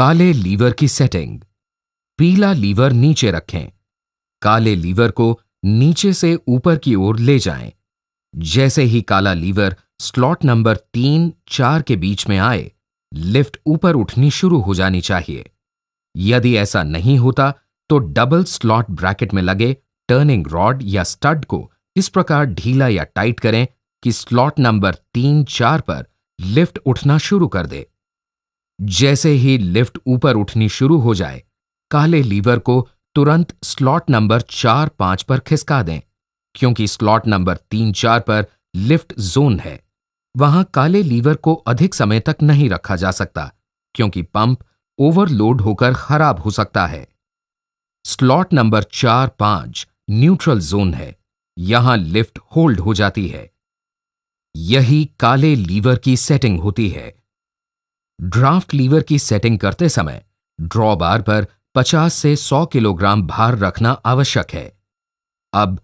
काले लीवर की सेटिंग पीला लीवर नीचे रखें काले लीवर को नीचे से ऊपर की ओर ले जाएं। जैसे ही काला लीवर स्लॉट नंबर तीन चार के बीच में आए लिफ्ट ऊपर उठनी शुरू हो जानी चाहिए यदि ऐसा नहीं होता तो डबल स्लॉट ब्रैकेट में लगे टर्निंग रॉड या स्टड को इस प्रकार ढीला या टाइट करें कि स्लॉट नंबर तीन चार पर लिफ्ट उठना शुरू कर दे जैसे ही लिफ्ट ऊपर उठनी शुरू हो जाए काले लीवर को तुरंत स्लॉट नंबर चार पांच पर खिसका दें क्योंकि स्लॉट नंबर तीन चार पर लिफ्ट जोन है वहां काले लीवर को अधिक समय तक नहीं रखा जा सकता क्योंकि पंप ओवरलोड होकर खराब हो सकता है स्लॉट नंबर चार पांच न्यूट्रल जोन है यहां लिफ्ट होल्ड हो जाती है यही काले लीवर की सेटिंग होती है ड्राफ्ट लीवर की सेटिंग करते समय ड्रॉ बार पर 50 से 100 किलोग्राम भार रखना आवश्यक है अब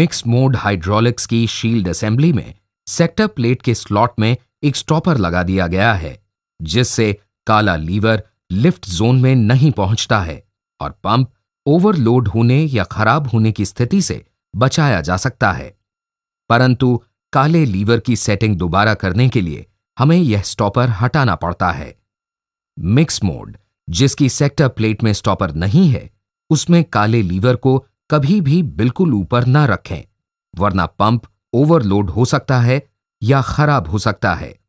मिक्स मोड हाइड्रोलिक्स की शील्ड असेंबली में सेक्टर प्लेट के स्लॉट में एक स्टॉपर लगा दिया गया है जिससे काला लीवर लिफ्ट जोन में नहीं पहुंचता है और पंप ओवरलोड होने या खराब होने की स्थिति से बचाया जा सकता है परंतु काले लीवर की सेटिंग दोबारा करने के लिए हमें यह स्टॉपर हटाना पड़ता है मिक्स मोड जिसकी सेक्टर प्लेट में स्टॉपर नहीं है उसमें काले लीवर को कभी भी बिल्कुल ऊपर ना रखें वरना पंप ओवरलोड हो सकता है या खराब हो सकता है